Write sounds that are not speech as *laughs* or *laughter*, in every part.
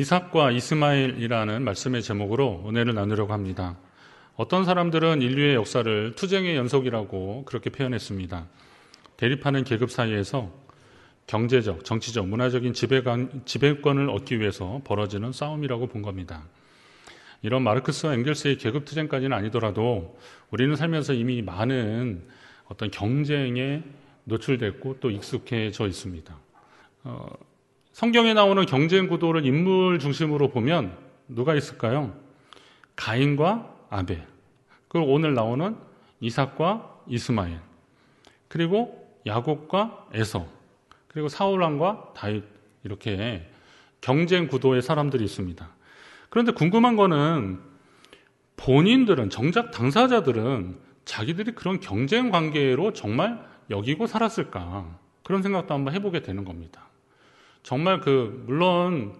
이삭과 이스마일이라는 말씀의 제목으로 은혜를 나누려고 합니다. 어떤 사람들은 인류의 역사를 투쟁의 연속이라고 그렇게 표현했습니다. 대립하는 계급 사이에서 경제적, 정치적, 문화적인 지배관, 지배권을 얻기 위해서 벌어지는 싸움이라고 본 겁니다. 이런 마르크스와 앵겔스의 계급 투쟁까지는 아니더라도 우리는 살면서 이미 많은 어떤 경쟁에 노출됐고 또 익숙해져 있습니다. 어, 성경에 나오는 경쟁 구도를 인물 중심으로 보면 누가 있을까요? 가인과 아벨. 그리고 오늘 나오는 이삭과 이스마엘. 그리고 야곱과 에서. 그리고 사울왕과 다윗 이렇게 경쟁 구도의 사람들이 있습니다. 그런데 궁금한 거는 본인들은 정작 당사자들은 자기들이 그런 경쟁 관계로 정말 여기고 살았을까? 그런 생각도 한번 해보게 되는 겁니다. 정말 그 물론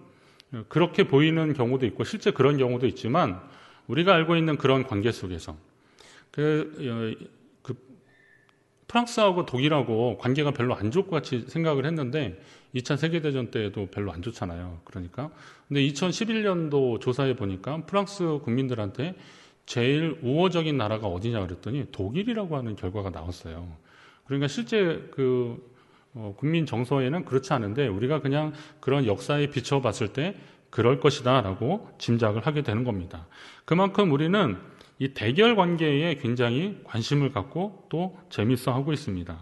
그렇게 보이는 경우도 있고 실제 그런 경우도 있지만 우리가 알고 있는 그런 관계 속에서 그, 어, 그 프랑스하고 독일하고 관계가 별로 안 좋고 같이 생각을 했는데 2차 세계대전 때에도 별로 안 좋잖아요. 그러니까 근데 2011년도 조사해 보니까 프랑스 국민들한테 제일 우호적인 나라가 어디냐 그랬더니 독일이라고 하는 결과가 나왔어요. 그러니까 실제 그 어, 국민 정서에는 그렇지 않은데 우리가 그냥 그런 역사에 비춰봤을 때 그럴 것이다라고 짐작을 하게 되는 겁니다. 그만큼 우리는 이 대결 관계에 굉장히 관심을 갖고 또 재밌어 하고 있습니다.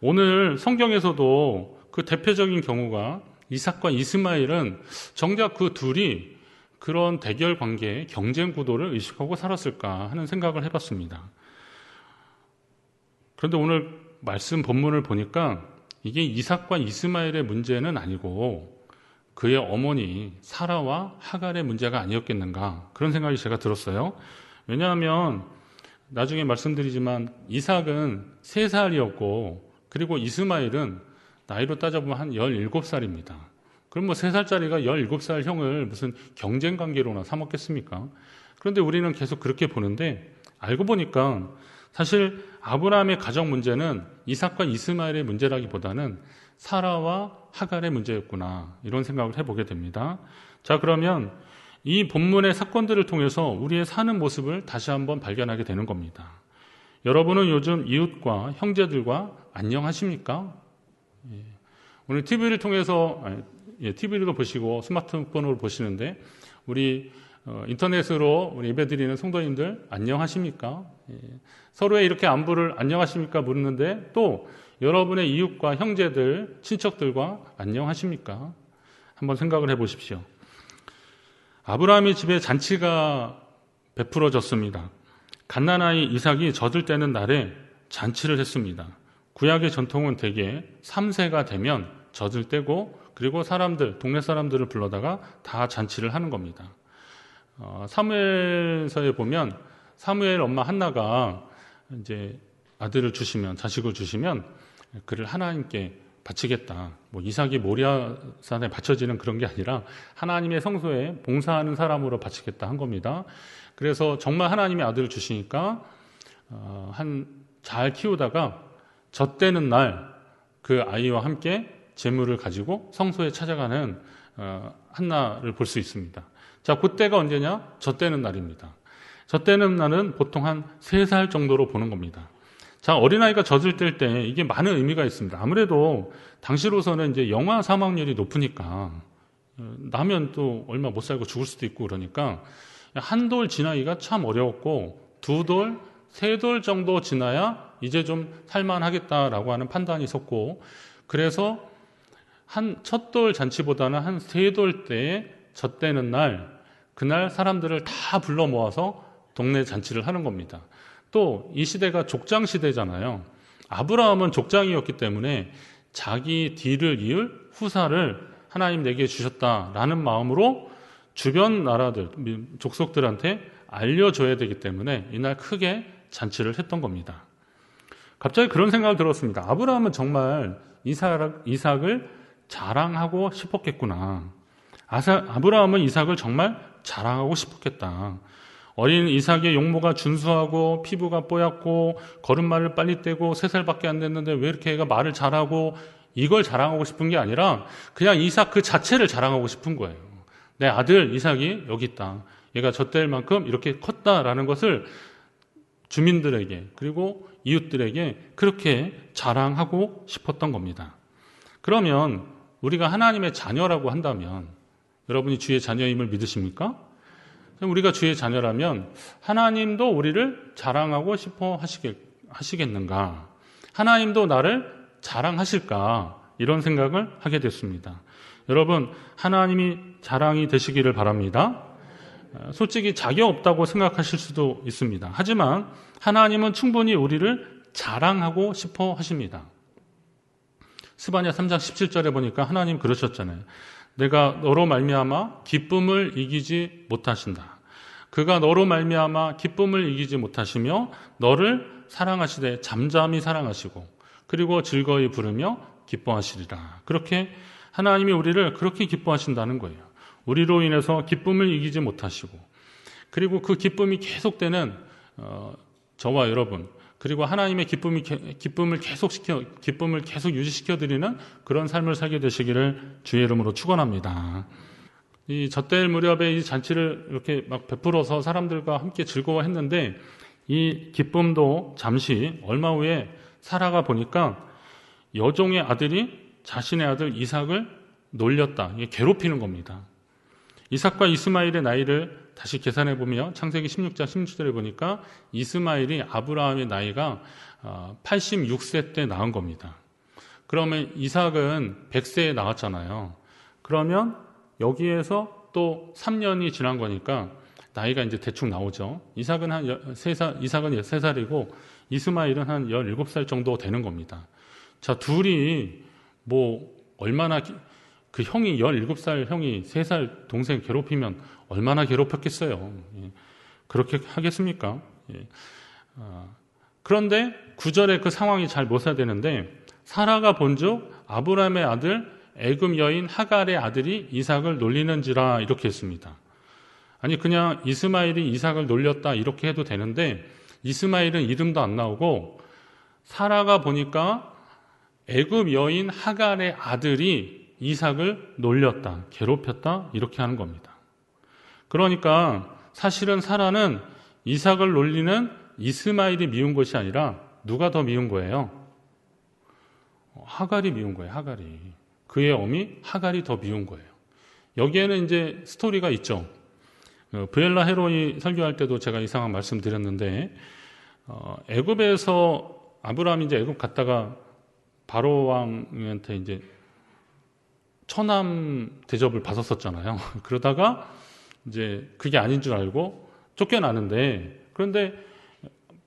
오늘 성경에서도 그 대표적인 경우가 이삭과 이스마일은 정작 그 둘이 그런 대결 관계, 의 경쟁 구도를 의식하고 살았을까 하는 생각을 해봤습니다. 그런데 오늘 말씀 본문을 보니까 이게 이삭과 이스마엘의 문제는 아니고 그의 어머니 사라와 하갈의 문제가 아니었겠는가 그런 생각이 제가 들었어요. 왜냐하면 나중에 말씀드리지만 이삭은 3살이었고 그리고 이스마엘은 나이로 따져보면 한 17살입니다. 그럼 뭐 3살짜리가 17살 형을 무슨 경쟁 관계로나 삼았겠습니까? 그런데 우리는 계속 그렇게 보는데 알고 보니까 사실 아브라함의 가정 문제는 이삭과 이스마엘의 문제라기보다는 사라와 하갈의 문제였구나 이런 생각을 해보게 됩니다. 자 그러면 이 본문의 사건들을 통해서 우리의 사는 모습을 다시 한번 발견하게 되는 겁니다. 여러분은 요즘 이웃과 형제들과 안녕하십니까? 예. 오늘 TV를 통해서 TV로 예, 보시고 스마트폰으로 보시는데 우리 어, 인터넷으로 우리 예배드리는 성도님들 안녕하십니까? 예. 서로의 이렇게 안부를 안녕하십니까 물었는데또 여러분의 이웃과 형제들, 친척들과 안녕하십니까? 한번 생각을 해 보십시오. 아브라함의 집에 잔치가 베풀어졌습니다. 갓난아이 이삭이 젖을 때는 날에 잔치를 했습니다. 구약의 전통은 대개 3세가 되면 젖을 떼고 그리고 사람들, 동네 사람들을 불러다가 다 잔치를 하는 겁니다. 어, 사무엘서에 보면 사무엘 엄마 한나가 이제 아들을 주시면 자식을 주시면 그를 하나님께 바치겠다. 뭐 이삭이 모리아 산에 바쳐지는 그런 게 아니라 하나님의 성소에 봉사하는 사람으로 바치겠다 한 겁니다. 그래서 정말 하나님의 아들을 주시니까 어, 한잘 키우다가 젖대는 날 그 아이와 함께 재물을 가지고 성소에 찾아가는 어, 한나를 볼 수 있습니다. 자, 그때가 언제냐? 저 때는 날입니다. 저 때는 날은 보통 한 3살 정도로 보는 겁니다. 자, 어린아이가 젖을 뗄 때 이게 많은 의미가 있습니다. 아무래도 당시로서는 이제 영아 사망률이 높으니까 어, 나면 또 얼마 못 살고 죽을 수도 있고 그러니까 한 돌 지나기가 참 어려웠고 두 돌, 세 돌 정도 지나야 이제 좀 살만하겠다라고 하는 판단이 섰고 그래서 한 첫 돌 잔치보다는 한 세 돌 때에 젖대는 날 그날 사람들을 다 불러 모아서 동네 잔치를 하는 겁니다. 또 이 시대가 족장 시대잖아요. 아브라함은 족장이었기 때문에 자기 뒤를 이을 후사를 하나님 내게 주셨다라는 마음으로 주변 나라들, 족속들한테 알려줘야 되기 때문에 이날 크게 잔치를 했던 겁니다. 갑자기 그런 생각을 들었습니다. 아브라함은 정말 이삭, 이삭을 자랑하고 싶었겠구나. 아사, 아브라함은 이삭을 정말 자랑하고 싶었겠다. 어린 이삭의 용모가 준수하고 피부가 뽀얗고 걸음마를 빨리 떼고 세 살밖에 안 됐는데 왜 이렇게 애가 말을 잘하고 이걸 자랑하고 싶은 게 아니라 그냥 이삭 그 자체를 자랑하고 싶은 거예요. 내 아들 이삭이 여기 있다. 얘가 저 때일 만큼 이렇게 컸다라는 것을 주민들에게 그리고 이웃들에게 그렇게 자랑하고 싶었던 겁니다. 그러면 우리가 하나님의 자녀라고 한다면 여러분이 주의 자녀임을 믿으십니까? 우리가 주의 자녀라면 하나님도 우리를 자랑하고 싶어 하시겠, 는가 하나님도 나를 자랑하실까? 이런 생각을 하게 됐습니다. 여러분, 하나님이 자랑이 되시기를 바랍니다. 솔직히 자격 없다고 생각하실 수도 있습니다. 하지만 하나님은 충분히 우리를 자랑하고 싶어 하십니다. 스바냐 3장 17절에 보니까 하나님 그러셨잖아요. 내가 너로 말미암아 기쁨을 이기지 못하신다. 그가 너로 말미암아 기쁨을 이기지 못하시며 너를 사랑하시되 잠잠히 사랑하시고 그리고 즐거이 부르며 기뻐하시리라. 그렇게 하나님이 우리를 그렇게 기뻐하신다는 거예요. 우리로 인해서 기쁨을 이기지 못하시고 그리고 그 기쁨이 계속되는 어, 저와 여러분 그리고 하나님의 기쁨이, 기쁨을 계속 시켜, 기쁨을 계속 유지시켜 드리는 그런 삶을 살게 되시기를 주의 이름으로 축원합니다. 이 젖될 무렵에 이 잔치를 이렇게 막 베풀어서 사람들과 함께 즐거워했는데 이 기쁨도 잠시 얼마 후에 살아가 보니까 여종의 아들이 자신의 아들 이삭을 놀렸다. 괴롭히는 겁니다. 이삭과 이스마일의 나이를 다시 계산해 보며 창세기 16장 16절에 보니까 이스마일이 아브라함의 나이가 86세 어, 때 낳은 겁니다. 그러면 이삭은 100세에 나왔잖아요 그러면 여기에서 또 3년이 지난 거니까 나이가 이제 대충 나오죠. 이삭은 한 3살, 이삭은 3살이고 이스마일은 한 17살 정도 되는 겁니다. 자, 둘이 뭐 얼마나 그 형이 17살 형이 3살 동생 괴롭히면 얼마나 괴롭혔겠어요. 예. 그렇게 하겠습니까? 예. 아, 그런데 구절에그 상황이 잘 묘사되는데 사라가 본즉 아브라함의 아들 애굽 여인 하갈의 아들이 이삭을 놀리는지라 이렇게 했습니다. 아니 그냥 이스마일이 이삭을 놀렸다 이렇게 해도 되는데 이스마일은 이름도 안 나오고 사라가 보니까 애굽 여인 하갈의 아들이 이삭을 놀렸다, 괴롭혔다, 이렇게 하는 겁니다. 그러니까 사실은 사라는 이삭을 놀리는 이스마일이 미운 것이 아니라 누가 더 미운 거예요? 하갈이 미운 거예요, 하갈이. 그의 어미 하갈이 더 미운 거예요. 여기에는 이제 스토리가 있죠. 어, 브엘라 헤로이 설교할 때도 제가 이상한 말씀드렸는데 어, 애굽에서 아브라함이 이제 애굽 갔다가 바로 왕한테 이제 처남 대접을 받았었잖아요. *laughs* 그러다가 이제 그게 아닌 줄 알고 쫓겨나는데 그런데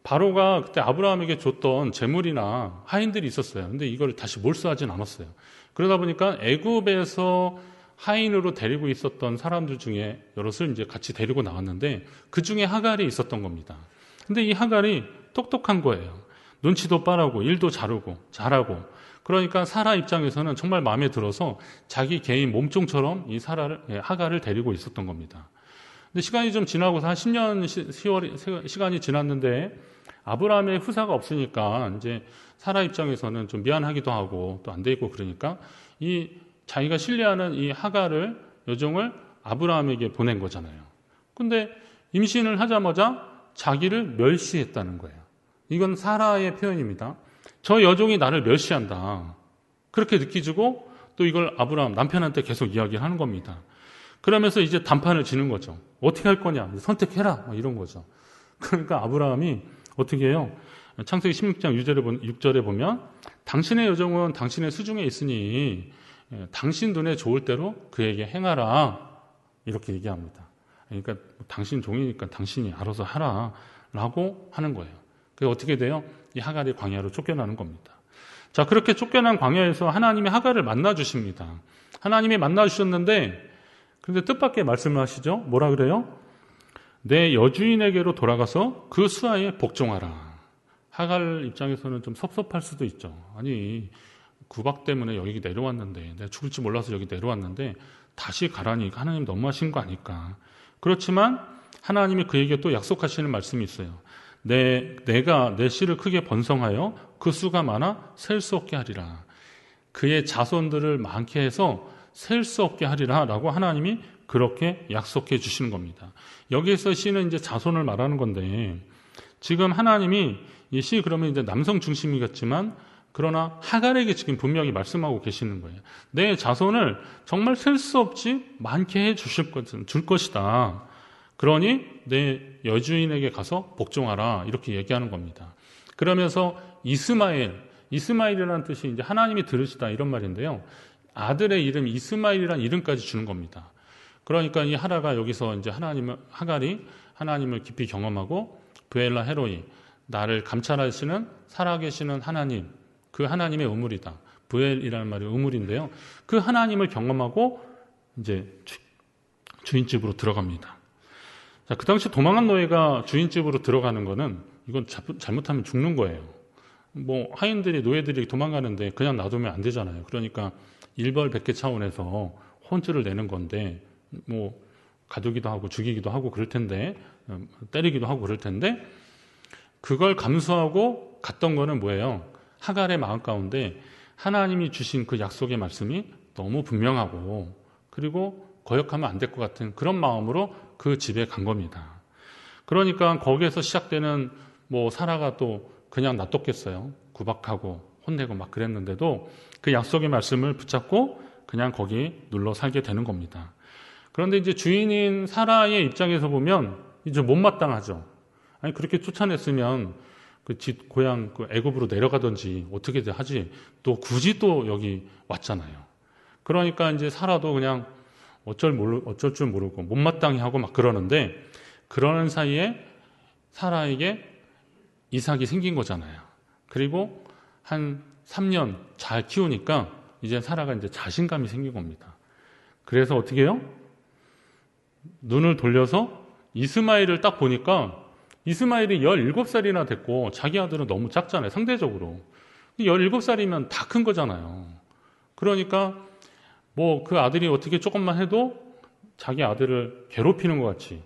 바로가 그때 아브라함에게 줬던 재물이나 하인들이 있었어요. 근데 이걸 다시 몰수하진 않았어요. 그러다 보니까 애굽에서 하인으로 데리고 있었던 사람들 중에 여럿을 이제 같이 데리고 나왔는데 그 중에 하갈이 있었던 겁니다. 근데 이 하갈이 똑똑한 거예요. 눈치도 빠르고 일도 잘하고 잘하고 그러니까 사라 입장에서는 정말 마음에 들어서 자기 개인 몸종처럼 이 사라를 예, 하가를 데리고 있었던 겁니다. 근데 시간이 좀 지나고서 한 10년 시, 시간이 지났는데 아브라함의 후사가 없으니까 이제 사라 입장에서는 좀 미안하기도 하고 또 안 돼 있고 그러니까 이 자기가 신뢰하는 이 하가를 여정을 아브라함에게 보낸 거잖아요. 근데 임신을 하자마자 자기를 멸시했다는 거예요. 이건 사라의 표현입니다. 저 여종이 나를 멸시한다. 그렇게 느끼지고 또 이걸 아브라함 남편한테 계속 이야기를 하는 겁니다. 그러면서 이제 단판을 지는 거죠. 어떻게 할 거냐? 선택해라. 이런 거죠. 그러니까 아브라함이 어떻게 해요? 창세기 16장 6절에 보면 당신의 여정은 당신의 수중에 있으니 예, 당신 눈에 좋을 대로 그에게 행하라. 이렇게 얘기합니다. 그러니까 당신 종이니까 당신이 알아서 하라. 라고 하는 거예요. 그게 어떻게 돼요? 이 하갈이 광야로 쫓겨나는 겁니다. 자, 그렇게 쫓겨난 광야에서 하나님의 하갈을 만나 주십니다. 하나님이 만나 주셨는데 그런데 뜻밖의 말씀을 하시죠. 뭐라 그래요? 내 여주인에게로 돌아가서 그 수하에 복종하라. 하갈 입장에서는 좀 섭섭할 수도 있죠. 아니, 구박 때문에 여기 내려왔는데, 내가 죽을지 몰라서 여기 내려왔는데, 다시 가라니, 하나님 너무하신 거 아닐까. 그렇지만, 하나님이 그에게 또 약속하시는 말씀이 있어요. 내 내가 내 씨를 크게 번성하여 그 수가 많아 셀 수 없게 하리라. 그의 자손들을 많게 해서 셀 수 없게 하리라라고 하나님이 그렇게 약속해 주시는 겁니다. 여기에서 씨는 이제 자손을 말하는 건데 지금 하나님이 이 씨 그러면 이제 남성 중심이겠지만 그러나 하갈에게 지금 분명히 말씀하고 계시는 거예요. 내 자손을 정말 셀 수없지 많게 해 주실 것, 줄 것이다. 그러니 내 여주인에게 가서 복종하라 이렇게 얘기하는 겁니다. 그러면서 이스마엘 이스마엘이라는 뜻이 이제 하나님이 들으시다 이런 말인데요. 아들의 이름 이스마엘이라는 이름까지 주는 겁니다. 그러니까 이 하라가 여기서 이제 하나님을 하갈이 하나님을 깊이 경험하고 부엘라 헤로이 나를 감찰하시는 살아계시는 하나님 그 하나님의 우물이다부엘이라는 말이 우물인데요그 하나님을 경험하고 이제 주인집으로 들어갑니다. 자, 그 당시 도망한 노예가 주인집으로 들어가는 거는 이건 자, 잘못하면 죽는 거예요. 뭐 하인들이 노예들이 도망가는데 그냥 놔두면 안 되잖아요. 그러니까 일벌백계 차원에서 혼쭐을 내는 건데 뭐 가두기도 하고 죽이기도 하고 그럴 텐데 음, 때리기도 하고 그럴 텐데 그걸 감수하고 갔던 거는 뭐예요? 하갈의 마음 가운데 하나님이 주신 그 약속의 말씀이 너무 분명하고 그리고 거역하면 안 될 것 같은 그런 마음으로 그 집에 간 겁니다. 그러니까 거기에서 시작되는 뭐 사라가 또 그냥 놔뒀겠어요. 구박하고 혼내고 막 그랬는데도 그 약속의 말씀을 붙잡고 그냥 거기 눌러 살게 되는 겁니다. 그런데 이제 주인인 사라의 입장에서 보면 이제 못마땅하죠. 아니 그렇게 쫓아냈으면 그집 고향 그 애굽으로 내려가든지 어떻게든 하지 또 굳이 또 여기 왔잖아요. 그러니까 이제 사라도 그냥 어쩔, 모르, 어쩔 줄 모르고 못마땅히 하고 막 그러는데 그러는 사이에 사라에게 이삭이 생긴 거잖아요. 그리고 한 3년 잘 키우니까 이제 사라가 이제 자신감이 생긴 겁니다. 그래서 어떻게 해요? 눈을 돌려서 이스마일을 딱 보니까 이스마일이 17살이나 됐고 자기 아들은 너무 작잖아요. 상대적으로. 17살이면 다 큰 거잖아요. 그러니까 뭐그 아들이 어떻게 조금만 해도 자기 아들을 괴롭히는 것 같이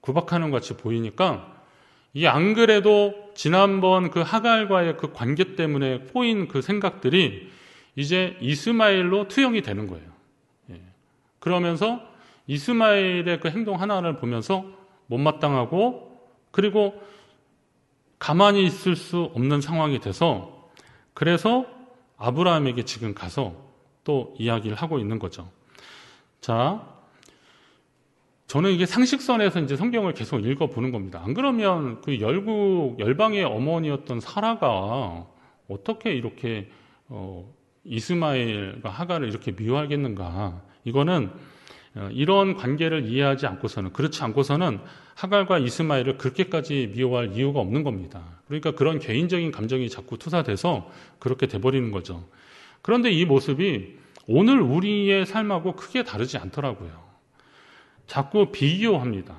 구박하는 것 같이 보이니까 이안 그래도 지난번 그 하갈과의 그 관계 때문에 꼬인 그 생각들이 이제 이스마일로 투영이 되는 거예요. 예. 그러면서 이스마일의 그 행동 하나를 보면서 못마땅하고 그리고 가만히 있을 수 없는 상황이 돼서 그래서 아브라함에게 지금 가서 또 이야기를 하고 있는 거죠. 자, 저는 이게 상식선에서 이제 성경을 계속 읽어보는 겁니다. 안 그러면 그 열국, 열방의 어머니였던 사라가 어떻게 이렇게, 어, 이스마엘과 하가를 이렇게 미워하겠는가. 이거는 어, 이런 관계를 이해하지 않고서는, 그렇지 않고서는 하갈과 이스마엘을 그렇게까지 미워할 이유가 없는 겁니다. 그러니까 그런 개인적인 감정이 자꾸 투사돼서 그렇게 돼버리는 거죠. 그런데 이 모습이 오늘 우리의 삶하고 크게 다르지 않더라고요. 자꾸 비교합니다.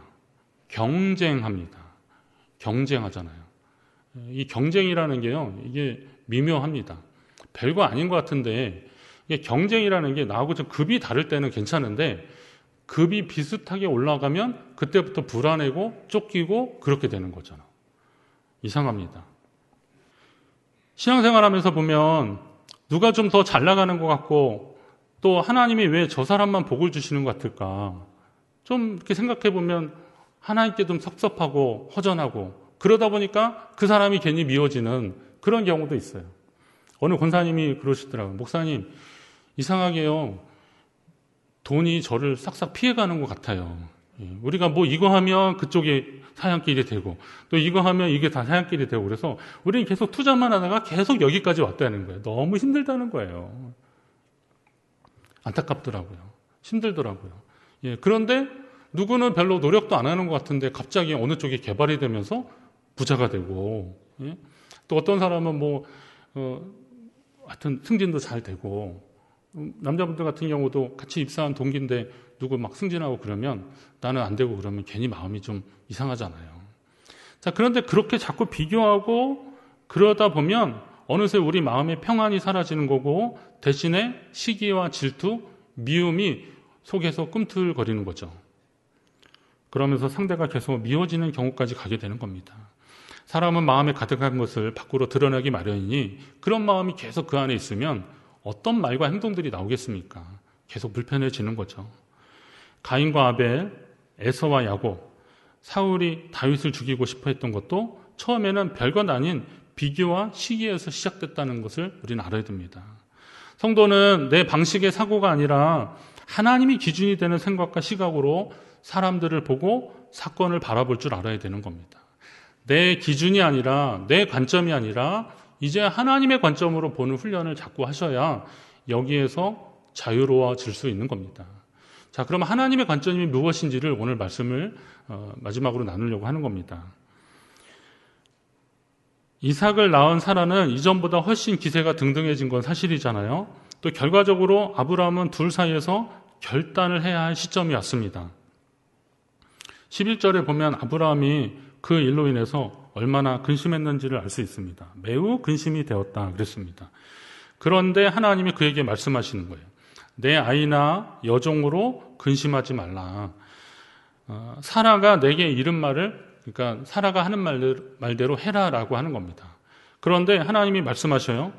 경쟁합니다. 경쟁하잖아요. 이 경쟁이라는 게요, 이게 미묘합니다. 별거 아닌 것 같은데, 이게 경쟁이라는 게 나하고 좀 급이 다를 때는 괜찮은데, 급이 비슷하게 올라가면 그때부터 불안해고 쫓기고 그렇게 되는 거잖아. 이상합니다. 신앙생활 하면서 보면 누가 좀 더 잘 나가는 것 같고 또 하나님이 왜 저 사람만 복을 주시는 것 같을까? 좀 이렇게 생각해 보면 하나님께 좀 섭섭하고 허전하고 그러다 보니까 그 사람이 괜히 미워지는 그런 경우도 있어요. 어느 권사님이 그러시더라고요. 목사님, 이상하게요. 돈이 저를 싹싹 피해가는 것 같아요. 음, 우리가 뭐 이거 하면 그쪽이 사양길이 되고 또 이거 하면 이게 다 사양길이 되고 그래서 우리는 계속 투자만 하다가 계속 여기까지 왔다는 거예요. 너무 힘들다는 거예요. 안타깝더라고요. 힘들더라고요. 예, 그런데 누구는 별로 노력도 안 하는 것 같은데 갑자기 어느 쪽이 개발이 되면서 부자가 되고 예? 또 어떤 사람은 뭐 어, 하여튼 승진도 잘 되고 음, 남자분들 같은 경우도 같이 입사한 동기인데 누구 막 승진하고 그러면 나는 안 되고 그러면 괜히 마음이 좀 이상하잖아요. 자, 그런데 그렇게 자꾸 비교하고 그러다 보면 어느새 우리 마음의 평안이 사라지는 거고 대신에 시기와 질투, 미움이 속에서 꿈틀거리는 거죠. 그러면서 상대가 계속 미워지는 경우까지 가게 되는 겁니다. 사람은 마음에 가득한 것을 밖으로 드러내기 마련이니 그런 마음이 계속 그 안에 있으면 어떤 말과 행동들이 나오겠습니까? 계속 불편해지는 거죠. 가인과 아벨, 에서와 야고 사울이 다윗을 죽이고 싶어 했던 것도 처음에는 별건 아닌 비교와 시기에서 시작됐다는 것을 우리는 알아야 됩니다. 성도는 내 방식의 사고가 아니라 하나님이 기준이 되는 생각과 시각으로 사람들을 보고 사건을 바라볼 줄 알아야 되는 겁니다. 내 기준이 아니라 내 관점이 아니라 이제 하나님의 관점으로 보는 훈련을 자꾸 하셔야 여기에서 자유로워질 수 있는 겁니다. 자, 그럼 하나님의 관점이 무엇인지를 오늘 말씀을 어, 마지막으로 나누려고 하는 겁니다. 이삭을 낳은 사라는 이전보다 훨씬 기세가 등등해진 건 사실이잖아요. 또 결과적으로 아브라함은 둘 사이에서 결단을 해야 할 시점이 왔습니다. 11절에 보면 아브라함이 그 일로 인해서 얼마나 근심했는지를 알 수 있습니다. 매우 근심이 되었다 그랬습니다. 그런데 하나님이 그에게 말씀하시는 거예요. 내 아이나 여종으로 근심하지 말라. 어, 사라가 내게 이른 말을 그러니까 사라가 하는 말 말대로 해라라고 하는 겁니다. 그런데 하나님이 말씀하셔요.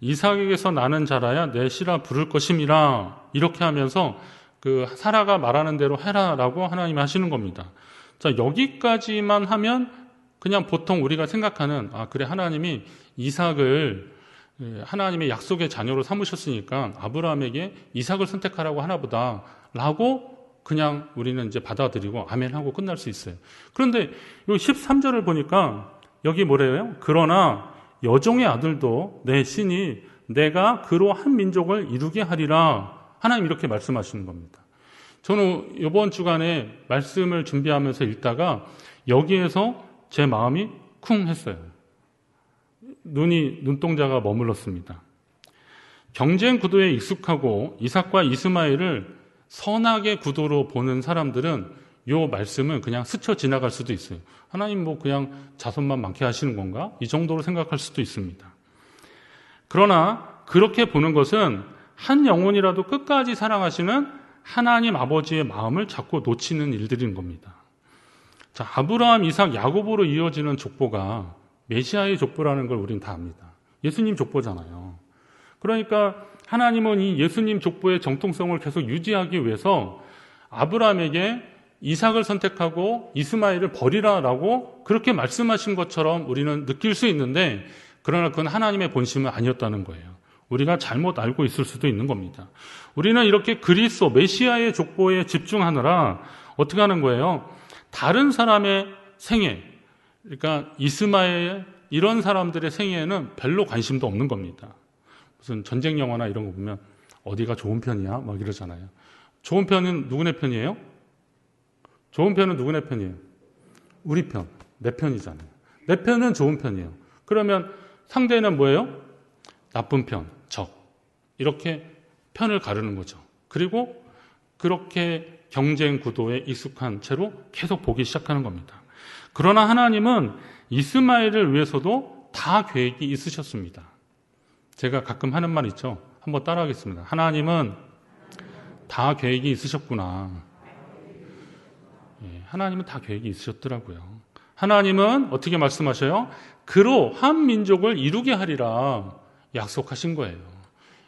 이삭에게서 나는 자라야 내 씨라 부를 것임이라 이렇게 하면서 그 사라가 말하는 대로 해라라고 하나님이 하시는 겁니다. 자 여기까지만 하면 그냥 보통 우리가 생각하는 아 그래 하나님이 이삭을 예, 하나님의 약속의 자녀로 삼으셨으니까 아브라함에게 이삭을 선택하라고 하나보다 라고 그냥 우리는 이제 받아들이고 아멘 하고 끝날 수 있어요. 그런데 이 13절을 보니까 여기 뭐래요? 그러나 여종의 아들도 내 신이 내가 그로 한 민족을 이루게 하리라 하나님 이렇게 말씀하시는 겁니다. 저는 이번 주간에 말씀을 준비하면서 읽다가 여기에서 제 마음이 쿵 했어요. 눈이 눈동자가 머물렀습니다. 경쟁 구도에 익숙하고 이삭과 이스마엘을 선악의 구도로 보는 사람들은 이 말씀은 그냥 스쳐 지나갈 수도 있어요. 하나님 뭐 그냥 자손만 많게 하시는 건가? 이 정도로 생각할 수도 있습니다. 그러나 그렇게 보는 것은 한 영혼이라도 끝까지 사랑하시는 하나님 아버지의 마음을 자꾸 놓치는 일들인 겁니다. 자, 아브라함, 이삭, 야곱으로 이어지는 족보가 메시아의 족보라는 걸우리는다 압니다. 예수님 족보잖아요. 그러니까 하나님은 이 예수님 족보의 정통성을 계속 유지하기 위해서 아브라함에게 이삭을 선택하고 이스마엘을 버리라라고 그렇게 말씀하신 것처럼 우리는 느낄 수 있는데 그러나 그건 하나님의 본심은 아니었다는 거예요. 우리가 잘못 알고 있을 수도 있는 겁니다. 우리는 이렇게 그리스도 메시아의 족보에 집중하느라 어떻게 하는 거예요? 다른 사람의 생애, 그러니까 이스마엘 이런 사람들의 생애에는 별로 관심도 없는 겁니다. 무슨 전쟁 영화나 이런 거 보면 어디가 좋은 편이야? 막 이러잖아요. 좋은 편은 누구네 편이에요? 좋은 편은 누구네 편이에요? 우리 편, 내 편이잖아요. 내 편은 좋은 편이에요. 그러면 상대는 뭐예요? 나쁜 편, 적. 이렇게 편을 가르는 거죠. 그리고 그렇게 경쟁 구도에 익숙한 채로 계속 보기 시작하는 겁니다. 그러나 하나님은 이스마엘을 위해서도 다 계획이 있으셨습니다. 제가 가끔 하는 말 있죠. 한번 따라하겠습니다. 하나님은 다 계획이 있으셨구나. 예, 하나님은 다 계획이 있으셨더라고요. 하나님은 어떻게 말씀하셔요? 그로 한 민족을 이루게 하리라 약속하신 거예요.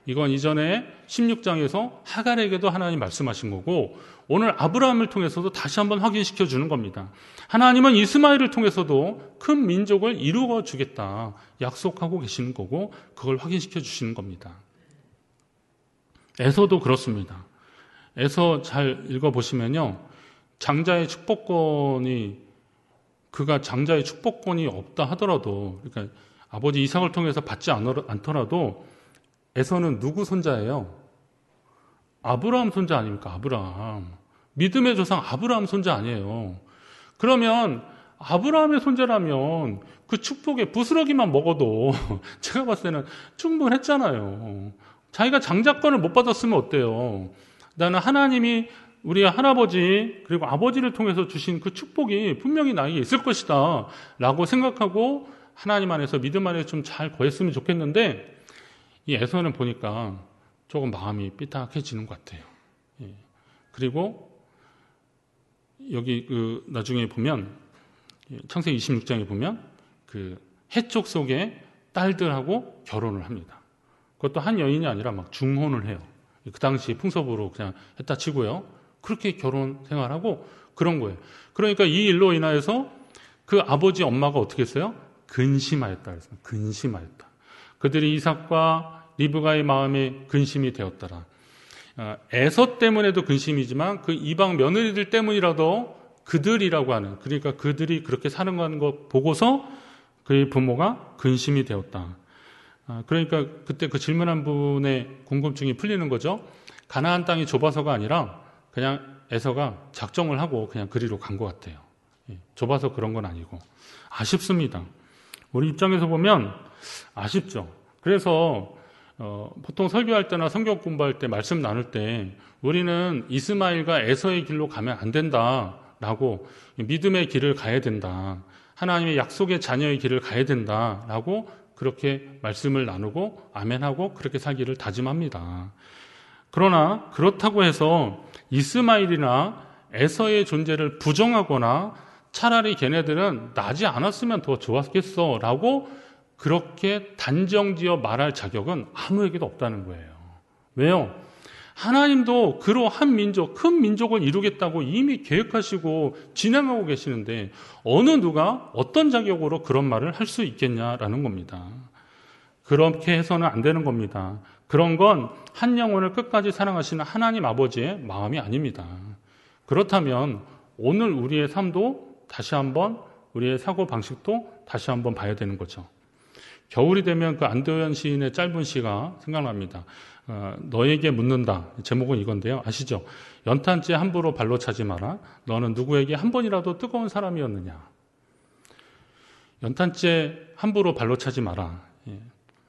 이건 이전에 16장에서 하갈에게도 하나님 말씀하신 거고 오늘 아브라함을 통해서도 다시 한번 확인시켜 주는 겁니다. 하나님은 이스마엘을 통해서도 큰 민족을 이루어 주겠다 약속하고 계시는 거고 그걸 확인시켜 주시는 겁니다. 에서도 그렇습니다. 에서 잘 읽어 보시면요. 장자의 축복권이 그가 장자의 축복권이 없다 하더라도 그러니까 아버지 이삭을 통해서 받지 않더라도 에서는 누구 손자예요? 아브라함 손자 아닙니까? 아브라함. 믿음의 조상 아브라함 손자 아니에요. 그러면 아브라함의 손자라면 그축복의 부스러기만 먹어도 *laughs* 제가 봤을 때는 충분했잖아요. 자기가 장작권을못 받았으면 어때요? 나는 하나님이 우리 할아버지 그리고 아버지를 통해서 주신 그 축복이 분명히 나에게 있을 것이다 라고 생각하고 하나님 안에서 믿음 안에서 좀 잘 거했으면 좋겠는데 이 에서는 보니까 조금 마음이 삐딱해지는 것 같아요. 예. 그리고 여기 그 나중에 보면 예, 창세기 26장에 보면 그 해쪽 속에 딸들하고 결혼을 합니다. 그것도 한 여인이 아니라 막 중혼을 해요. 그 당시 풍습으로 그냥 했다 치고요. 그렇게 결혼 생활하고 그런 거예요. 그러니까 이 일로 인하여서 그 아버지 엄마가 어떻게 했어요? 근심하였다 근심하였다. 그들이 이삭과 리브가의 마음에 근심이 되었더라. 어, 에서 때문에도 근심이지만 그 이방 며느리들 때문이라도 그들이라고 하는 그러니까 그들이 그렇게 사는 거 보고서 그의 부모가 근심이 되었다. 어, 그러니까 그때 그 질문한 분의 궁금증이 풀리는 거죠. 가나안 땅이 좁아서가 아니라 그냥 에서가 작정을 하고 그냥 그리로 간 것 같아요. 예, 좁아서 그런 건 아니고 아쉽습니다. 우리 입장에서 보면 아쉽죠. 그래서 어, 보통 설교할 때나 성경 공부할 때 말씀 나눌 때 우리는 이스마일과 에서의 길로 가면 안 된다라고 믿음의 길을 가야 된다. 하나님의 약속의 자녀의 길을 가야 된다라고 그렇게 말씀을 나누고 아멘하고 그렇게 살기를 다짐합니다. 그러나 그렇다고 해서 이스마일이나 에서의 존재를 부정하거나 차라리 걔네들은 나지 않았으면 더 좋았겠어라고 그렇게 단정지어 말할 자격은 아무에게도 없다는 거예요. 왜요? 하나님도 그로 한 민족, 큰 민족을 이루겠다고 이미 계획하시고 진행하고 계시는데 어느 누가 어떤 자격으로 그런 말을 할 수 있겠냐라는 겁니다. 그렇게 해서는 안 되는 겁니다. 그런 건 한 영혼을 끝까지 사랑하시는 하나님 아버지의 마음이 아닙니다. 그렇다면 오늘 우리의 삶도 다시 한번 우리의 사고 방식도 다시 한번 봐야 되는 거죠. 겨울이 되면 그 안도현 시인의 짧은 시가 생각납니다. 어, 너에게 묻는다. 제목은 이건데요. 아시죠? 연탄재 함부로 발로 차지 마라. 너는 누구에게 한 번이라도 뜨거운 사람이었느냐. 연탄재 함부로 발로 차지 마라. 예.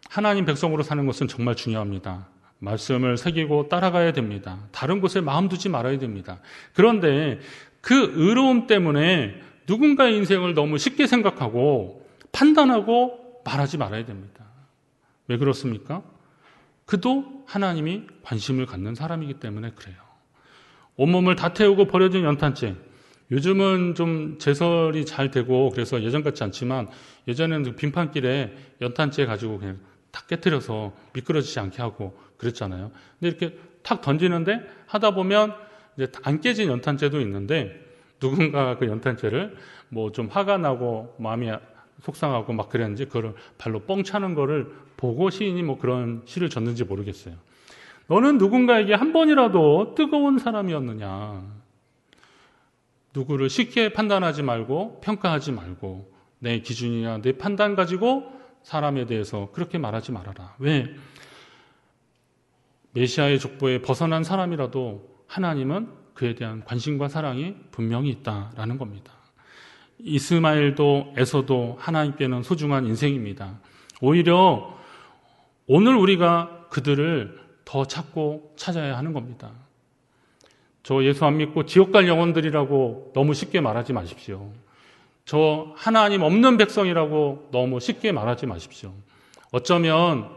하나님 백성으로 사는 것은 정말 중요합니다. 말씀을 새기고 따라가야 됩니다. 다른 곳에 마음 두지 말아야 됩니다. 그런데 그 의로움 때문에 누군가의 인생을 너무 쉽게 생각하고 판단하고 말하지 말아야 됩니다. 왜 그렇습니까? 그도 하나님이 관심을 갖는 사람이기 때문에 그래요. 온몸을 다 태우고 버려진 연탄재. 요즘은 좀 제설이 잘 되고 그래서 예전 같지 않지만 예전에는 그 빙판길에 연탄재 가지고 그냥 탁 깨뜨려서 미끄러지지 않게 하고 그랬잖아요. 근데 이렇게 탁 던지는데 하다 보면 이제 안 깨진 연탄재도 있는데 누군가 그 연탄재를 뭐 좀 화가 나고 마음이 속상하고 막 그랬는지 그걸 발로 뻥 차는 거를 보고 시인이 뭐 그런 시를 졌는지 모르겠어요. 너는 누군가에게 한 번이라도 뜨거운 사람이었느냐. 누구를 쉽게 판단하지 말고 평가하지 말고 내 기준이나 내 판단 가지고 사람에 대해서 그렇게 말하지 말아라. 왜? 메시아의 족보에 벗어난 사람이라도 하나님은 그에 대한 관심과 사랑이 분명히 있다라는 겁니다. 이스마엘도 에서도 하나님께는 소중한 인생입니다. 오히려 오늘 우리가 그들을 더 찾고 찾아야 하는 겁니다. 저 예수 안 믿고 지옥 갈 영혼들이라고 너무 쉽게 말하지 마십시오. 저 하나님 없는 백성이라고 너무 쉽게 말하지 마십시오. 어쩌면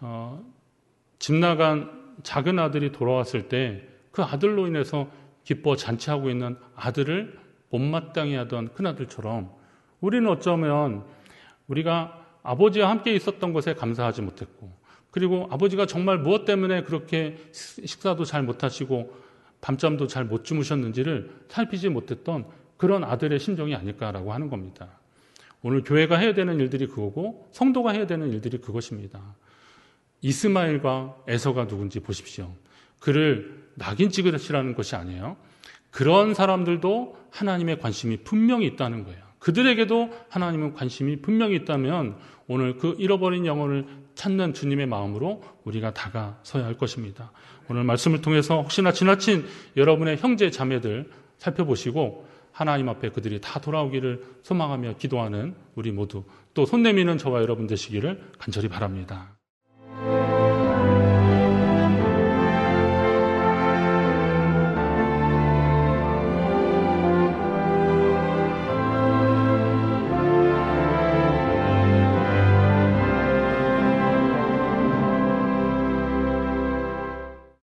어, 집 나간 작은 아들이 돌아왔을 때 그 아들로 인해서 기뻐 잔치하고 있는 아들을 못마땅히 하던 큰아들처럼 우리는 어쩌면 우리가 아버지와 함께 있었던 것에 감사하지 못했고 그리고 아버지가 정말 무엇 때문에 그렇게 식사도 잘 못하시고 밤잠도 잘 못 주무셨는지를 살피지 못했던 그런 아들의 심정이 아닐까라고 하는 겁니다. 오늘 교회가 해야 되는 일들이 그거고 성도가 해야 되는 일들이 그것입니다. 이스마엘과 에서가 누군지 보십시오. 그를 낙인 찍으시라는 것이 아니에요. 그런 사람들도 하나님의 관심이 분명히 있다는 거예요. 그들에게도 하나님은 관심이 분명히 있다면 오늘 그 잃어버린 영혼을 찾는 주님의 마음으로 우리가 다가서야 할 것입니다. 오늘 말씀을 통해서 혹시나 지나친 여러분의 형제 자매들 살펴보시고 하나님 앞에 그들이 다 돌아오기를 소망하며 기도하는 우리 모두 또 손내미는 저와 여러분 되시기를 간절히 바랍니다.